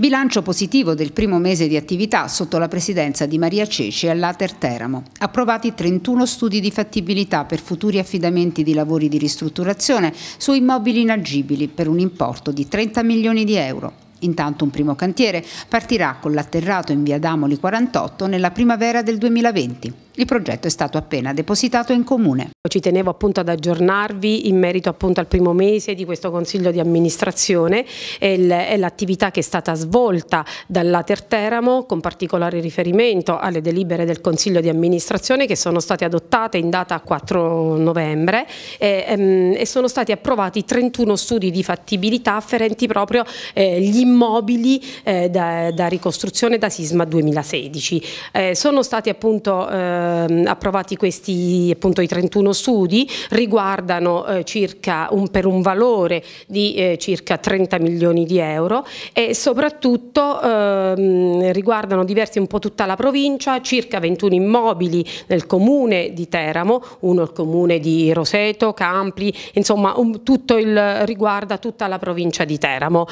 Bilancio positivo del primo mese di attività sotto la presidenza di Maria Ceci all'Ater Teramo. Approvati 31 studi di fattibilità per futuri affidamenti di lavori di ristrutturazione su immobili inagibili per un importo di 30 milioni di euro. Intanto un primo cantiere partirà con l'atterrato in via Damoli 48 nella primavera del 2020. Il progetto è stato appena depositato in comune. Ci tenevo appunto ad aggiornarvi in merito appunto al primo mese di questo consiglio di amministrazione e l'attività che è stata svolta dall'Ater Teramo con particolare riferimento alle delibere del consiglio di amministrazione che sono state adottate in data 4 novembre e, ehm, e sono stati approvati 31 studi di fattibilità afferenti proprio eh, gli immobili eh, da, da, ricostruzione da sisma 2016. Eh, sono stati appunto eh, Ehm, approvati questi appunto i 31 studi, riguardano eh, circa un, per un valore di eh, circa 30 milioni di euro e soprattutto ehm, riguardano diversi un po' tutta la provincia, circa 21 immobili nel comune di Teramo, uno il comune di Roseto, Campli, insomma un, tutto il, riguarda tutta la provincia di Teramo.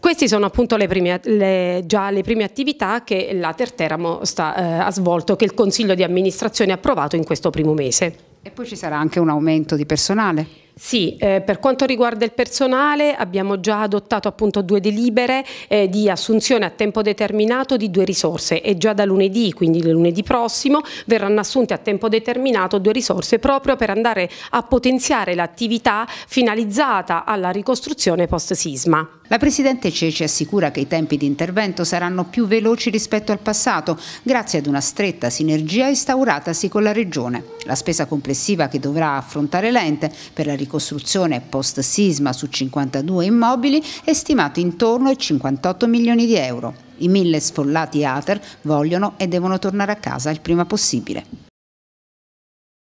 Queste sono appunto le prime, le, già le prime attività che la Terteramo sta, eh, ha svolto, che il Consiglio di amministrazione amministrazione approvato in questo primo mese. E poi ci sarà anche un aumento di personale? Sì, eh, per quanto riguarda il personale abbiamo già adottato appunto due delibere eh, di assunzione a tempo determinato di due risorse e già da lunedì, quindi lunedì prossimo, verranno assunte a tempo determinato due risorse proprio per andare a potenziare l'attività finalizzata alla ricostruzione post sisma. La Presidente Ceci assicura che i tempi di intervento saranno più veloci rispetto al passato grazie ad una stretta sinergia instauratasi con la Regione. La spesa complessiva che dovrà affrontare l'ente per la ricostruzione post sisma su 52 immobili è stimato intorno ai 58 milioni di euro. I mille sfollati ATER vogliono e devono tornare a casa il prima possibile.